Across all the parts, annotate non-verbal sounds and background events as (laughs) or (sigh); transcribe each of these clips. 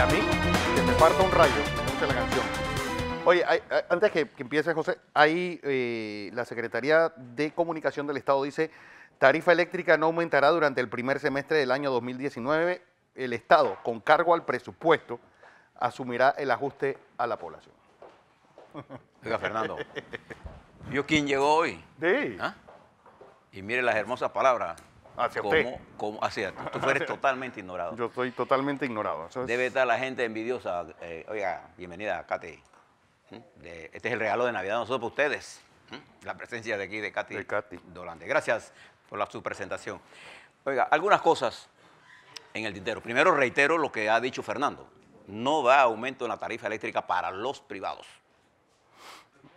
a mí, que me parta un rayo, la canción. Oye, antes que, empiece, José, ahí eh, la Secretaría de Comunicación del Estado dice, tarifa eléctrica no aumentará durante el primer semestre del año 2019. El Estado, con cargo al presupuesto, asumirá el ajuste a la población. Oiga, Fernando. ¿Vio quién llegó hoy? Sí. ¿Ah? Y mire las hermosas palabras hacia como, usted. Como, hacia, tú, tú eres (laughs) totalmente ignorado. Yo estoy totalmente ignorado. Debe estar la gente envidiosa. Eh, oiga, bienvenida, Katy. ¿Mm? este es el regalo de Navidad nosotros para ustedes. ¿Mm? La presencia de aquí de Katy, de Gracias por su presentación. Oiga, algunas cosas en el tintero. Primero reitero lo que ha dicho Fernando. No va aumento en la tarifa eléctrica para los privados.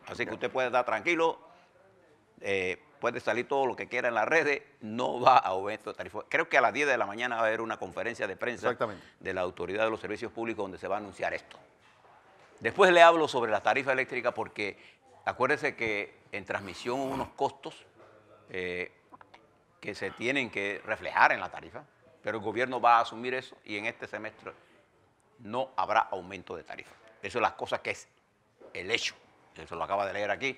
Así que usted puede estar tranquilo. Eh, puede salir todo lo que quiera en las redes, no va a aumento tarifa. Creo que a las 10 de la mañana va a haber una conferencia de prensa de la Autoridad de los Servicios Públicos donde se va a anunciar esto. Después le hablo sobre la tarifa eléctrica porque acuérdese que en transmisión unos costos eh, que se tienen que reflejar en la tarifa, pero el gobierno va a asumir eso y en este semestre no habrá aumento de tarifa. Eso es las cosas que es el hecho. Eso lo acaba de leer aquí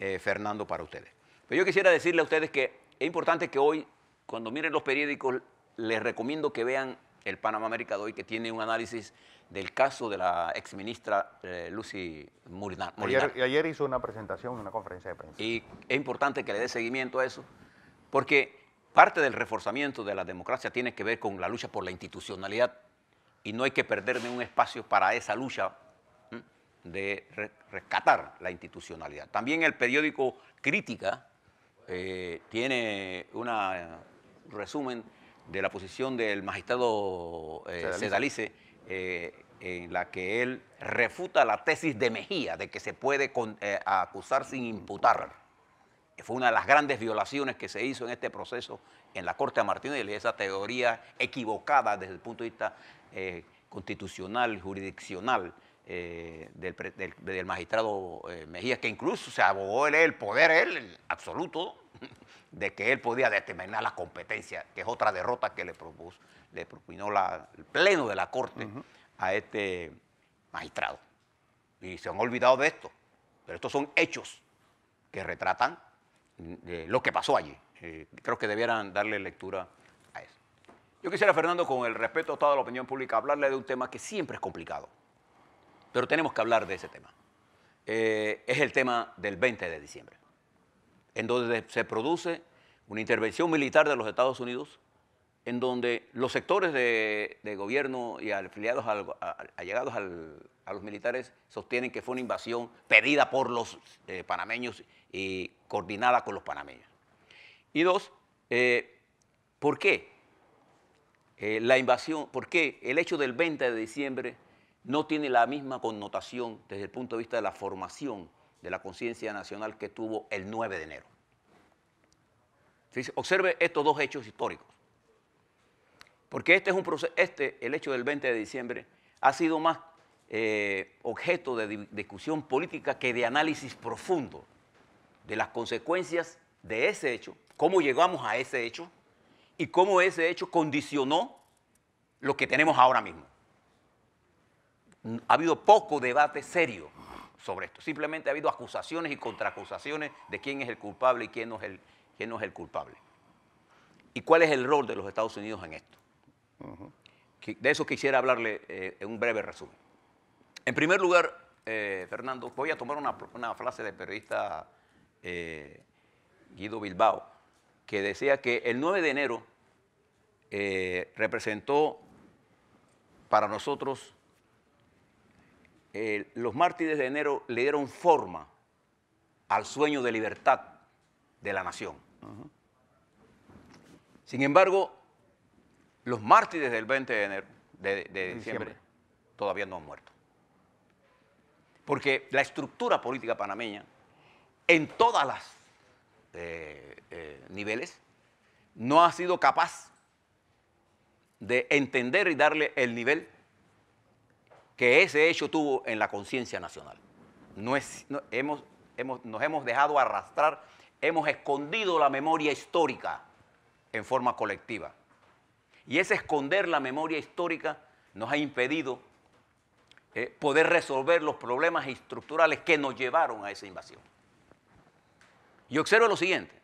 eh, Fernando para ustedes. Pero yo quisiera decirle a ustedes que es importante que hoy, cuando miren los periódicos, les recomiendo que vean el Panamá América de hoy, que tiene un análisis del caso de la exministra eh, Lucy Murina. y ayer hizo una presentación, una conferencia de prensa. Y es importante que le dé seguimiento a eso, porque parte del reforzamiento de la democracia tiene que ver con la lucha por la institucionalidad y no hay que perder un espacio para esa lucha de rescatar la institucionalidad. También el periódico Crítica eh, tiene un resumen de la posición del magistrado eh, Sedalice eh, en la que él refuta la tesis de Mejía de que se puede acusar sin imputar. Fue una de las grandes violaciones que se hizo en este proceso en la Corte de y esa teoría equivocada desde el punto de vista constitucional, jurisdiccional, eh, del, magistrado eh, Mejía que incluso se abogó el poder él, el absoluto, (laughs) de que él podía determinar la competencia que es otra derrota que le propuso, le propinó el pleno de la Corte a este magistrado. Y se han olvidado de esto, pero estos son hechos que retratan mm, lo que pasó allí. Eh, creo que debieran darle lectura a eso. Yo quisiera, Fernando, con el respeto a toda la opinión pública, hablarle de un tema que siempre es complicado pero tenemos que hablar de ese tema. Eh, es el tema del 20 de diciembre, en donde se produce una intervención militar de los Estados Unidos, en donde los sectores de, gobierno y afiliados allegados a los militares sostienen que fue una invasión pedida por los eh, panameños y coordinada con los panameños. Y dos, eh, ¿por qué la invasión? ¿Por qué el hecho del 20 de diciembre no tiene la misma connotación desde el punto de vista de la formación de la conciencia nacional que tuvo el 9 de enero. observe estos dos hechos históricos. Porque este es un este, el hecho del 20 de diciembre, ha sido más eh, objeto de discusión política que de análisis profundo de las consecuencias de ese hecho, cómo llegamos a ese hecho y cómo ese hecho condicionó lo que tenemos ahora mismo ha habido poco debate serio sobre esto. Simplemente ha habido acusaciones y contraacusaciones de quién es el culpable y quién no es el, quién no es el culpable. ¿Y cuál es el rol de los Estados Unidos en esto? De eso quisiera hablarle eh, en un breve resumen. En primer lugar, eh, Fernando, voy a tomar una, frase del periodista eh, Guido Bilbao, que decía que el 9 de enero representó para nosotros eh, los mártires de enero le dieron forma al sueño de libertad de la nación. Sin embargo, los mártires del 20 de enero, de, diciembre, todavía no han muerto. Porque la estructura política panameña, en todas las eh, eh, niveles, no ha sido capaz de entender y darle el nivel que ese hecho tuvo en la conciencia nacional. No es, hemos, nos hemos dejado arrastrar, hemos escondido la memoria histórica en forma colectiva. Y ese esconder la memoria histórica nos ha impedido eh, poder resolver los problemas estructurales que nos llevaron a esa invasión. Y observo lo siguiente.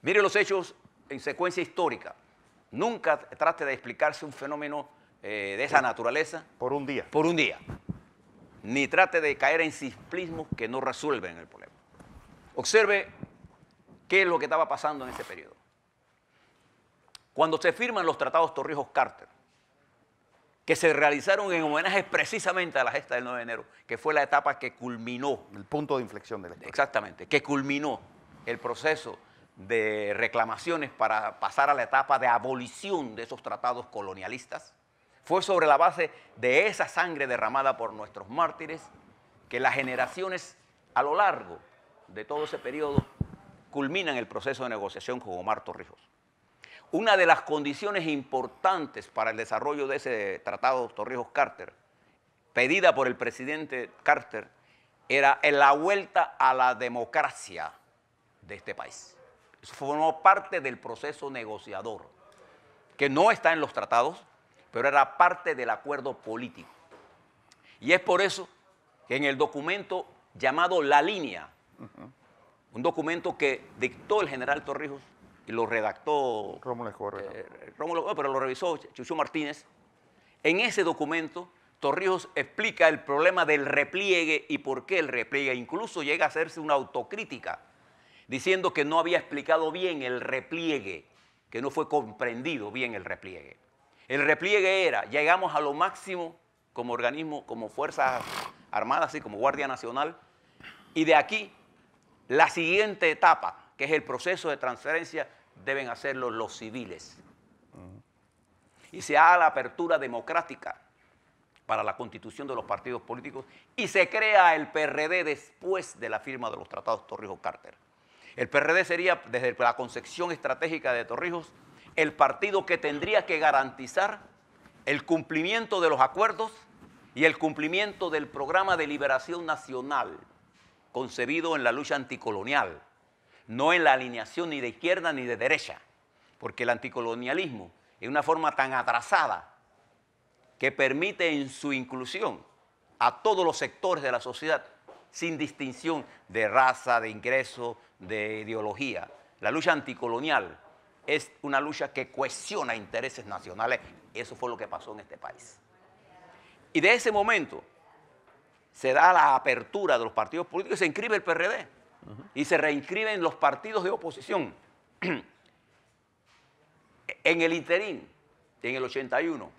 Mire los hechos en secuencia histórica. Nunca trate de explicarse un fenómeno eh, de esa naturaleza. Por un día. Por un día. Ni trate de caer en simplismos que no resuelven el problema. Observe qué es lo que estaba pasando en ese periodo. Cuando se firman los tratados Torrijos-Carter, que se realizaron en homenaje precisamente a la gesta del 9 de enero, que fue la etapa que culminó. El punto de inflexión de la Exactamente, que culminó el proceso de reclamaciones para pasar a la etapa de abolición de esos tratados colonialistas. Fue sobre la base de esa sangre derramada por nuestros mártires que las generaciones a lo largo de todo ese periodo culminan el proceso de negociación con Omar Torrijos. Una de las condiciones importantes para el desarrollo de ese tratado Torrijos-Carter, pedida por el presidente Carter, era la vuelta a la democracia de este país. Eso formó parte del proceso negociador, que no está en los tratados, pero era parte del acuerdo político. Y es por eso que en el documento llamado La Línea, un documento que dictó el general Torrijos y lo redactó Rómulo Escobar, eh, pero lo revisó Chucho Martínez, en ese documento Torrijos explica el problema del repliegue y por qué el repliegue, incluso llega a hacerse una autocrítica, diciendo que no había explicado bien el repliegue, que no fue comprendido bien el repliegue. El repliegue era, llegamos a lo máximo como organismo, como Fuerzas Armadas, así como Guardia Nacional, y de aquí la siguiente etapa, que es el proceso de transferencia, deben hacerlo los civiles. Y se haga la apertura democrática para la constitución de los partidos políticos y se crea el PRD después de la firma de los tratados Torrijos-Carter. El PRD sería, desde la concepción estratégica de Torrijos, el partido que tendría que garantizar el cumplimiento de los acuerdos y el cumplimiento del programa de liberación nacional concebido en la lucha anticolonial, no en la alineación ni de izquierda ni de derecha, porque el anticolonialismo es una forma tan atrasada que permite en su inclusión a todos los sectores de la sociedad, sin distinción de raza, de ingreso, de ideología. La lucha anticolonial es una lucha que cuestiona intereses nacionales. Eso fue lo que pasó en este país. Y de ese momento se da la apertura de los partidos políticos, se inscribe el PRD y se reinscriben los partidos de oposición. (clears throat) en el interín, en el 81,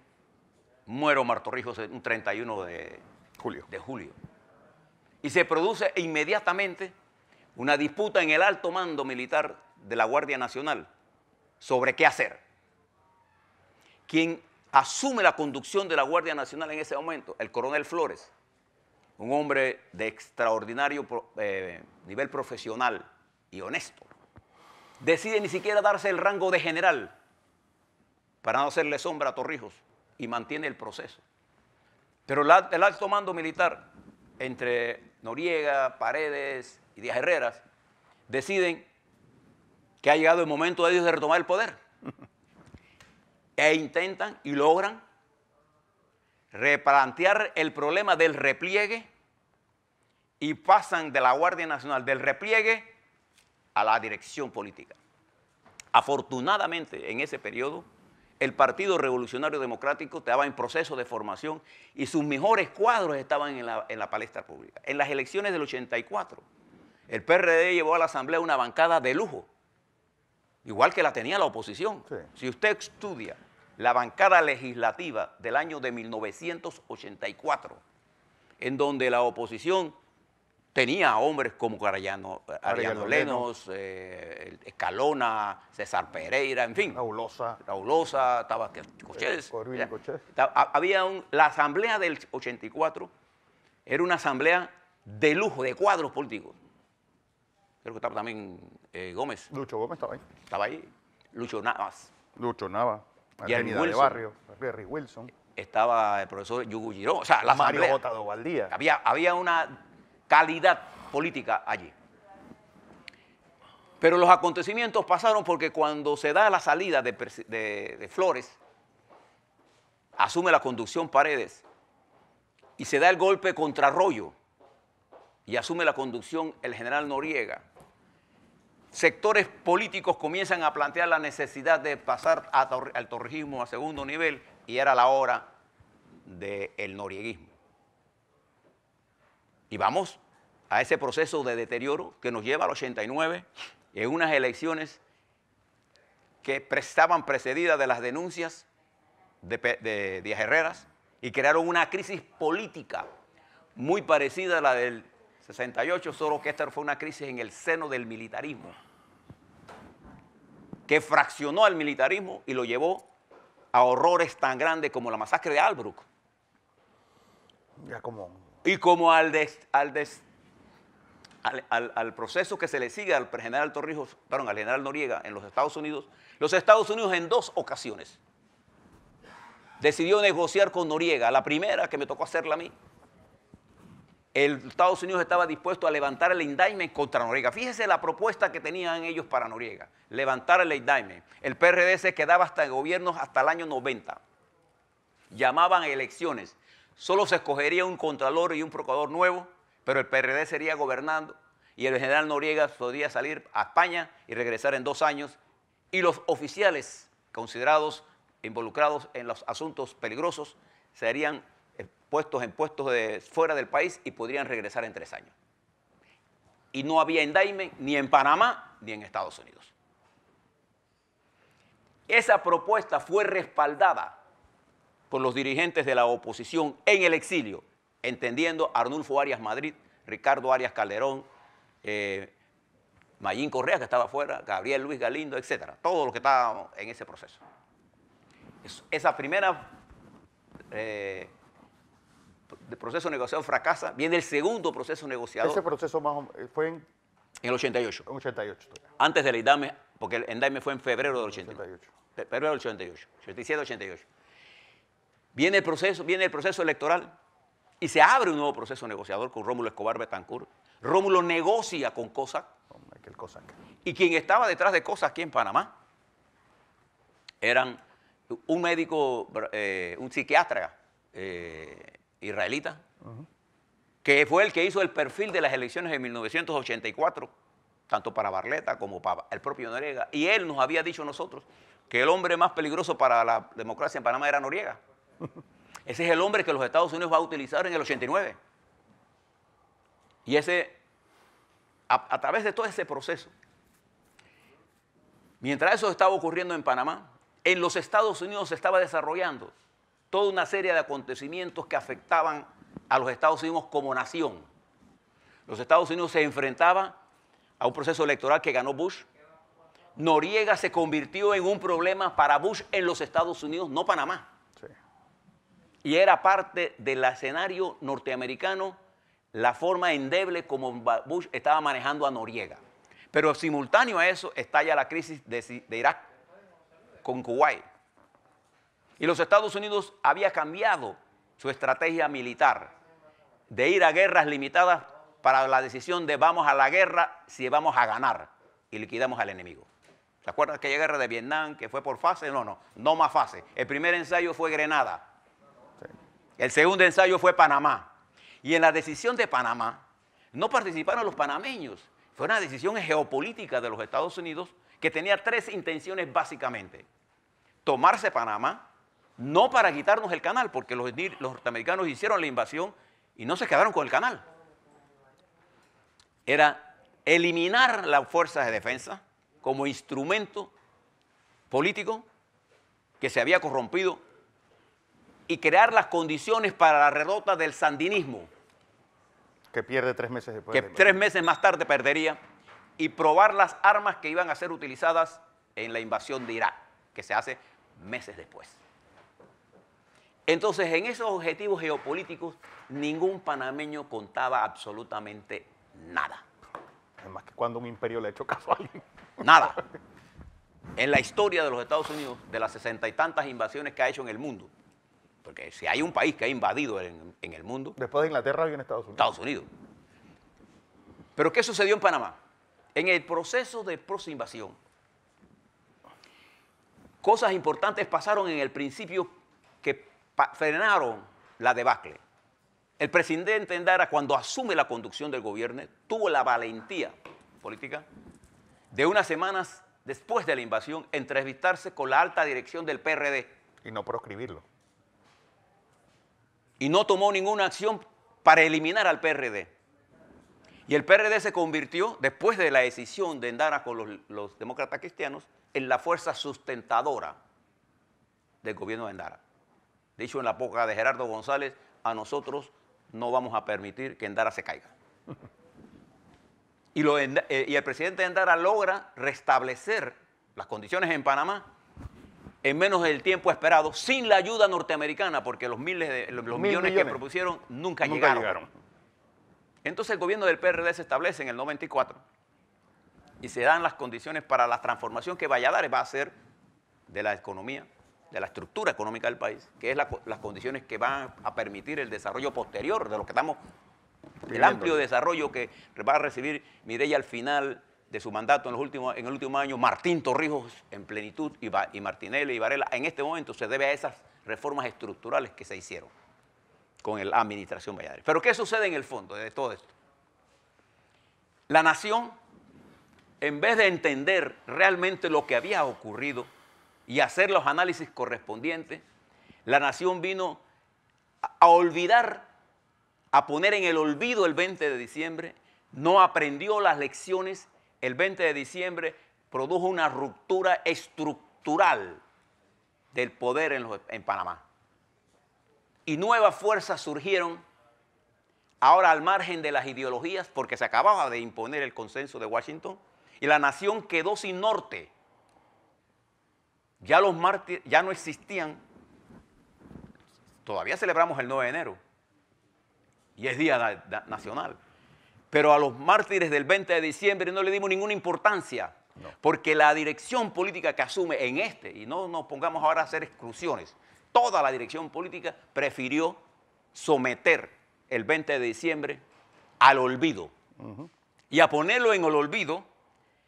muero Martorrijos un 31 de julio. de julio. Y se produce inmediatamente una disputa en el alto mando militar de la Guardia Nacional sobre qué hacer. Quien asume la conducción de la Guardia Nacional en ese momento, el coronel Flores, un hombre de extraordinario eh, nivel profesional y honesto, decide ni siquiera darse el rango de general para no hacerle sombra a Torrijos y mantiene el proceso. Pero el alto mando militar entre Noriega, Paredes y Díaz Herreras deciden que ha llegado el momento de ellos de retomar el poder. (laughs) e intentan y logran replantear el problema del repliegue y pasan de la Guardia Nacional del repliegue a la dirección política. Afortunadamente, en ese periodo, el Partido Revolucionario Democrático estaba en proceso de formación y sus mejores cuadros estaban en la, palestra pública. En las elecciones del 84, el PRD llevó a la Asamblea una bancada de lujo igual que la tenía la oposición. Si usted estudia la bancada legislativa del año de 1984, en donde la oposición tenía hombres como Arellano, Lenos, eh, Escalona, César Pereira, en fin. Raulosa. Raulosa, estaba Había la asamblea del 84 era una asamblea de lujo, de cuadros políticos creo que estaba también eh, Gómez. Lucho Gómez estaba ahí. Estaba ahí. Lucho Navas. Lucho Navas. Y Wilson. De Barrio, Jerry Wilson. Estaba el profesor Yugo Giró. O sea, la Mario Había, había una calidad política allí. Pero los acontecimientos pasaron porque cuando se da la salida de, de Flores, asume la conducción Paredes y se da el golpe contra Arroyo y asume la conducción el general Noriega sectores políticos comienzan a plantear la necesidad de pasar al torrijismo a segundo nivel y era la hora del norieguismo. Y vamos a ese proceso de deterioro que nos lleva al 89 en unas elecciones que estaban precedidas de las denuncias de, de Díaz Herreras y crearon una crisis política muy parecida a la del 68, solo que esta fue una crisis en el seno del militarismo que fraccionó al militarismo y lo llevó a horrores tan grandes como la masacre de Albrook. Ya como... Y como al, proceso que se le sigue al general Torrijos, perdón, al general Noriega en los Estados Unidos, los Estados Unidos en dos ocasiones decidió negociar con Noriega, la primera que me tocó hacerla a mí, el Estados Unidos estaba dispuesto a levantar el indictment contra Noriega. Fíjese la propuesta que tenían ellos para Noriega, levantar el indictment. El PRD se quedaba hasta gobierno hasta el año 90. Llamaban elecciones. Solo se escogería un contralor y un procurador nuevo, pero el PRD sería gobernando y el general Noriega podría salir a España y regresar en dos años. Y los oficiales considerados involucrados en los asuntos peligrosos serían puestos en puestos de, fuera del país y podrían regresar en tres años. Y no había indictment ni en Panamá ni en Estados Unidos. Esa propuesta fue respaldada por los dirigentes de la oposición en el exilio, entendiendo Arnulfo Arias Madrid, Ricardo Arias Calderón, eh, Mayín Correa, que estaba fuera Gabriel Luis Galindo, etcétera, todos los que estaban en ese proceso. esa primera eh, el proceso negociado fracasa, viene el segundo proceso negociado. Ese proceso más eh, fue en... En el 88. 88. Antes del IDAME, porque el Endaime fue en febrero del 88. febrero del 88, 87, 88. Viene el proceso, viene el proceso electoral y se abre un nuevo proceso negociador con Rómulo Escobar Betancourt. Rómulo negocia con COSAC. Y quien estaba detrás de COSA aquí en Panamá eran un médico, eh, un psiquiatra eh, israelita, que fue el que hizo el perfil de las elecciones en 1984, tanto para Barleta como para el propio Noriega. Y él nos había dicho nosotros que el hombre más peligroso para la democracia en Panamá era Noriega. (laughs) Ese es el hombre que los Estados Unidos va a utilizar en el 89. Y ese, a través de todo ese proceso, mientras eso estaba ocurriendo en Panamá, en los Estados Unidos se estaba desarrollando toda una serie de acontecimientos que afectaban a los Estados Unidos como nación. Los Estados Unidos se enfrentaban a un proceso electoral que ganó Bush. Noriega se convirtió en un problema para Bush en los Estados Unidos, no Panamá. Y era parte del escenario norteamericano la forma endeble como Bush estaba manejando a Noriega. Pero simultáneo a eso estalla la crisis de Irak con Kuwait. Y los Estados Unidos había cambiado su estrategia militar de ir a guerras limitadas para la decisión de vamos a la guerra si vamos a ganar y liquidamos al enemigo. ¿Se acuerdan aquella guerra de Vietnam que fue por fase? No, no, no más fase. El primer ensayo fue Grenada. El segundo ensayo fue Panamá. Y en la decisión de Panamá no participaron los panameños. Fue una decisión geopolítica de los Estados Unidos que tenía tres intenciones básicamente. Tomarse Panamá, no para quitarnos el canal, porque los, norteamericanos hicieron la invasión y no se quedaron con el canal. Era eliminar las fuerzas de defensa como instrumento político que se había corrompido y crear las condiciones para la redota del sandinismo. Que pierde tres meses después. Que tres meses más tarde perdería y probar las armas que iban a ser utilizadas en la invasión de Irak, que se hace meses después. Entonces, en esos objetivos geopolíticos, ningún panameño contaba absolutamente nada. Es más que cuando un imperio le ha hecho caso a alguien. Nada. (laughs) En la historia de los Estados Unidos, de las sesenta y tantas invasiones que ha hecho en el mundo, porque si hay un país que ha invadido en, el mundo... Después de Inglaterra en Estados Unidos. Estados Unidos. Pero ¿qué sucedió en Panamá? En el proceso de post-invasión, cosas importantes pasaron en el principio frenaron la debacle. El presidente Endara, cuando asume la conducción del gobierno, tuvo la valentía política de unas semanas después de la invasión entrevistarse con la alta dirección del PRD. Y no proscribirlo. Y no tomó ninguna acción para eliminar al PRD. Y el PRD se convirtió, después de la decisión de Endara con los, demócratas cristianos, en la fuerza sustentadora del gobierno de Endara dicho en la época de Gerardo González, a nosotros no vamos a permitir que Endara se caiga. y, eh, el presidente Endara logra restablecer las condiciones en Panamá en menos del tiempo esperado, sin la ayuda norteamericana, porque los, miles de, los millones, que propusieron nunca, llegaron. Entonces el gobierno del PRD se establece en el 94 y se dan las condiciones para la transformación que Valladares va a hacer de la economía, de la estructura económica del país, que es las condiciones que van a permitir el desarrollo posterior de lo que estamos, el amplio desarrollo que va a recibir Mireya al final de su mandato en, los últimos, en el último año, Martín Torrijos en plenitud y, y Martinelli y Varela, en este momento se debe a esas reformas estructurales que se hicieron con la administración Valladolid Pero ¿qué sucede en el fondo de todo esto? La nación, en vez de entender realmente lo que había ocurrido, y hacer los análisis correspondientes, la nación vino a olvidar, a poner en el olvido el 20 de diciembre, no aprendió las lecciones, el 20 de diciembre produjo una ruptura estructural del poder en, Panamá. Y nuevas fuerzas surgieron ahora al margen de las ideologías, porque se acababa de imponer el consenso de Washington, y la nación quedó sin norte. Ya los mártires ya no existían. Todavía celebramos el 9 de enero y es día nacional. Pero a los mártires del 20 de diciembre no le dimos ninguna importancia, porque la dirección política que asume en este, y no nos pongamos ahora a hacer exclusiones, toda la dirección política prefirió someter el 20 de diciembre al olvido. Y a ponerlo en el olvido,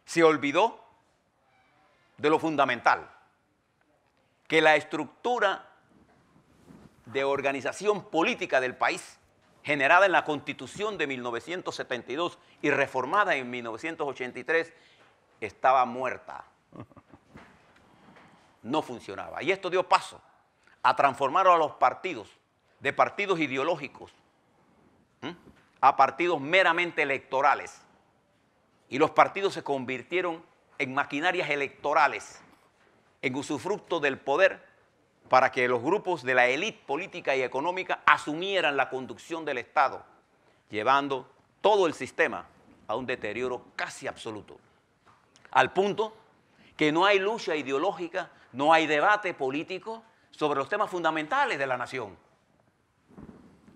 se olvidó de lo fundamental que la estructura de organización política del país, generada en la Constitución de 1972 y reformada en 1983, estaba muerta. No funcionaba. Y esto dio paso a transformar a los partidos de partidos ideológicos a partidos meramente electorales. Y los partidos se convirtieron en maquinarias electorales en usufructo del poder para que los grupos de la élite política y económica asumieran la conducción del Estado, llevando todo el sistema a un deterioro casi absoluto. Al punto que no hay lucha ideológica, no hay debate político sobre los temas fundamentales de la nación.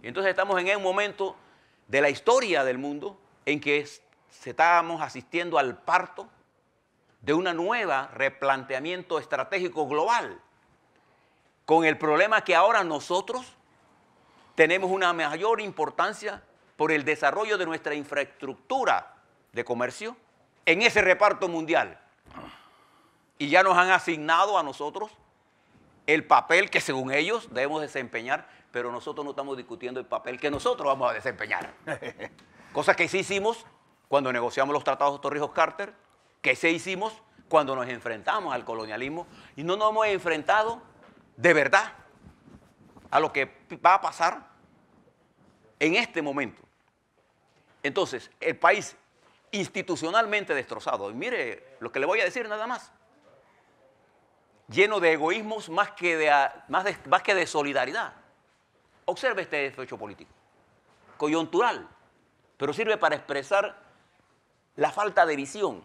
Y entonces estamos en un momento de la historia del mundo en que estamos asistiendo al parto de una nueva replanteamiento estratégico global con el problema que ahora nosotros tenemos una mayor importancia por el desarrollo de nuestra infraestructura de comercio en ese reparto mundial. Y ya nos han asignado a nosotros el papel que según ellos debemos desempeñar, pero nosotros no estamos discutiendo el papel que nosotros vamos a desempeñar. (laughs) Cosa que sí hicimos cuando negociamos los tratados de Torrijos-Carter, que se hicimos cuando nos enfrentamos al colonialismo y no nos hemos enfrentado de verdad a lo que va a pasar en este momento. Entonces, el país institucionalmente destrozado, y mire lo que le voy a decir nada más, lleno de egoísmos más que de, más más que de solidaridad. Observe este hecho político, coyuntural, pero sirve para expresar la falta de visión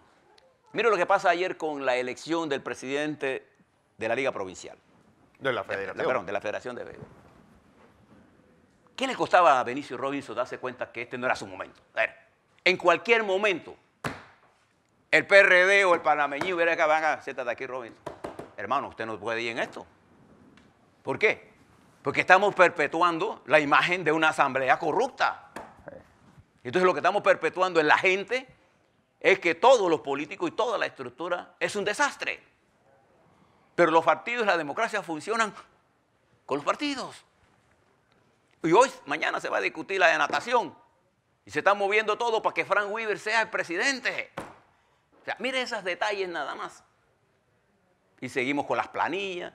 Mire lo que pasa ayer con la elección del presidente de la Liga Provincial. De la Federación. De, perdón, de la Federación de Béisbol. ¿Qué le costaba a Benicio Robinson darse cuenta que este no era su momento? A ver, en cualquier momento, el PRD o el panameñí hubiera que van a hacer de aquí, Robinson. Hermano, usted no puede ir en esto. ¿Por qué? Porque estamos perpetuando la imagen de una asamblea corrupta. Entonces lo que estamos perpetuando es la gente es que todos los políticos y toda la estructura es un desastre. Pero los partidos y la democracia funcionan con los partidos. Y hoy, mañana se va a discutir la de natación. Y se está moviendo todo para que Frank Weaver sea el presidente. O sea, mire esos detalles nada más. Y seguimos con las planillas.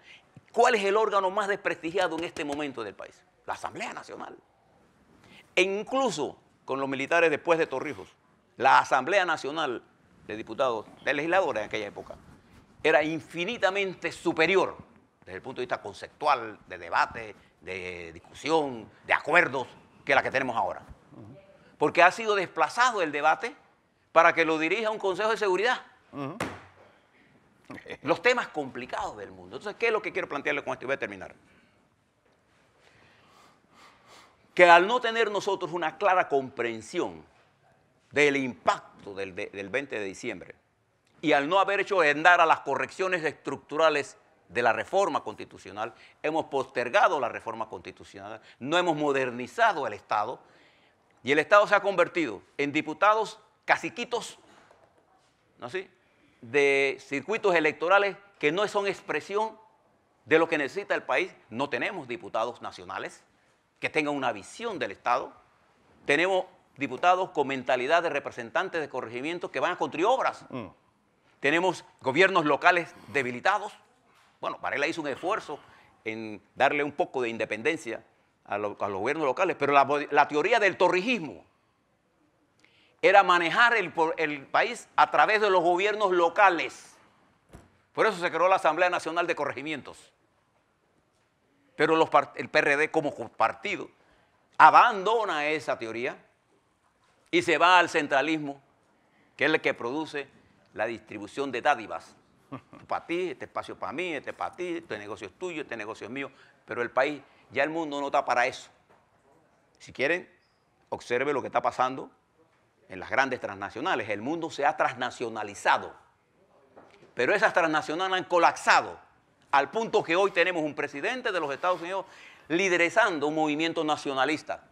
¿Cuál es el órgano más desprestigiado en este momento del país? La Asamblea Nacional. E incluso con los militares después de Torrijos la Asamblea Nacional de Diputados, de legisladores en aquella época, era infinitamente superior desde el punto de vista conceptual, de debate, de discusión, de acuerdos, que la que tenemos ahora. Porque ha sido desplazado el debate para que lo dirija un Consejo de Seguridad. Los temas complicados del mundo. Entonces, ¿qué es lo que quiero plantearle con esto? Y voy a terminar. Que al no tener nosotros una clara comprensión del impacto del, 20 de diciembre y al no haber hecho andar a las correcciones estructurales de la reforma constitucional, hemos postergado la reforma constitucional, no hemos modernizado el Estado y el Estado se ha convertido en diputados caciquitos, ¿no así? De circuitos electorales que no son expresión de lo que necesita el país. No tenemos diputados nacionales que tengan una visión del Estado. Tenemos diputados con mentalidad de representantes de corregimientos que van a construir obras. Mm. Tenemos gobiernos locales debilitados. Bueno, Varela hizo un esfuerzo en darle un poco de independencia a, los gobiernos locales, pero la, teoría del torrijismo era manejar el, país a través de los gobiernos locales. Por eso se creó la Asamblea Nacional de Corregimientos. Pero el PRD como partido abandona esa teoría y se va al centralismo, que es el que produce la distribución de dádivas. Para ti, este espacio para mí, este para ti, este negocio es tuyo, este negocio es mío. Pero el país, ya el mundo no está para eso. Si quieren, observen lo que está pasando en las grandes transnacionales. El mundo se ha transnacionalizado. Pero esas transnacionales han colapsado al punto que hoy tenemos un presidente de los Estados Unidos liderazando un movimiento nacionalista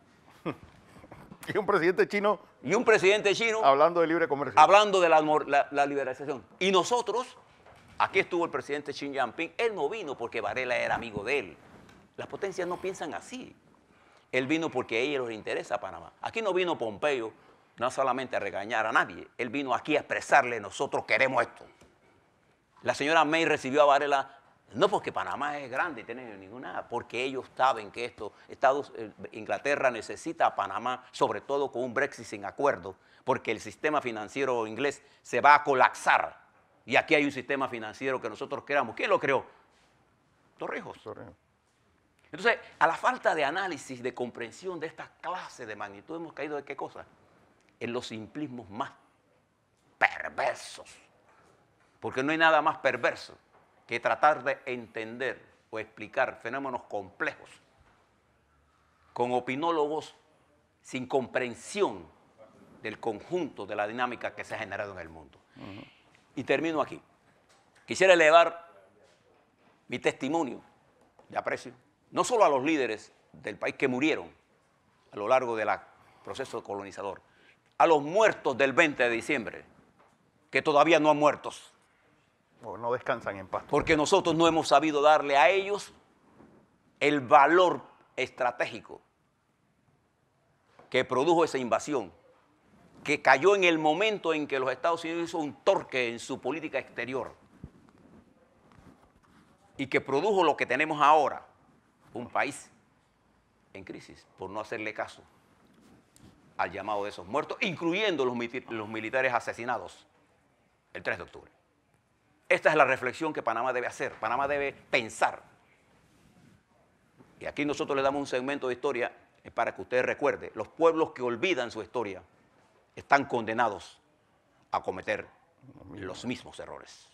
(laughs) Y un presidente chino. Y un presidente chino. Hablando de libre comercio. Hablando de la, la, liberalización. Y nosotros, aquí estuvo el presidente Xi Jinping, él no vino porque Varela era amigo de él. Las potencias no piensan así. Él vino porque a ellos les interesa Panamá. Aquí no vino Pompeo no solamente a regañar a nadie, él vino aquí a expresarle, nosotros queremos esto. La señora May recibió a Varela no porque Panamá es grande y tiene ninguna, porque ellos saben que esto, Estados, eh, Inglaterra necesita a Panamá, sobre todo con un Brexit sin acuerdo, porque el sistema financiero inglés se va a colapsar. Y aquí hay un sistema financiero que nosotros creamos. ¿Quién lo creó? Torrijos. Torrijos. Entonces, a la falta de análisis, de comprensión de esta clase de magnitud, hemos caído de qué cosa? En los simplismos más perversos. Porque no hay nada más perverso que tratar de entender o explicar fenómenos complejos con opinólogos sin comprensión del conjunto de la dinámica que se ha generado en el mundo. Y termino aquí. Quisiera elevar mi testimonio de aprecio, no solo a los líderes del país que murieron a lo largo del proceso colonizador, a los muertos del 20 de diciembre, que todavía no han muertos no descansan en paz. Porque nosotros no hemos sabido darle a ellos el valor estratégico que produjo esa invasión, que cayó en el momento en que los Estados Unidos hizo un torque en su política exterior y que produjo lo que tenemos ahora, un país en crisis, por no hacerle caso al llamado de esos muertos, incluyendo los militares asesinados el 3 de octubre. Esta es la reflexión que Panamá debe hacer, Panamá debe pensar. Y aquí nosotros le damos un segmento de historia eh, para que usted recuerde, los pueblos que olvidan su historia están condenados a cometer los mismos errores.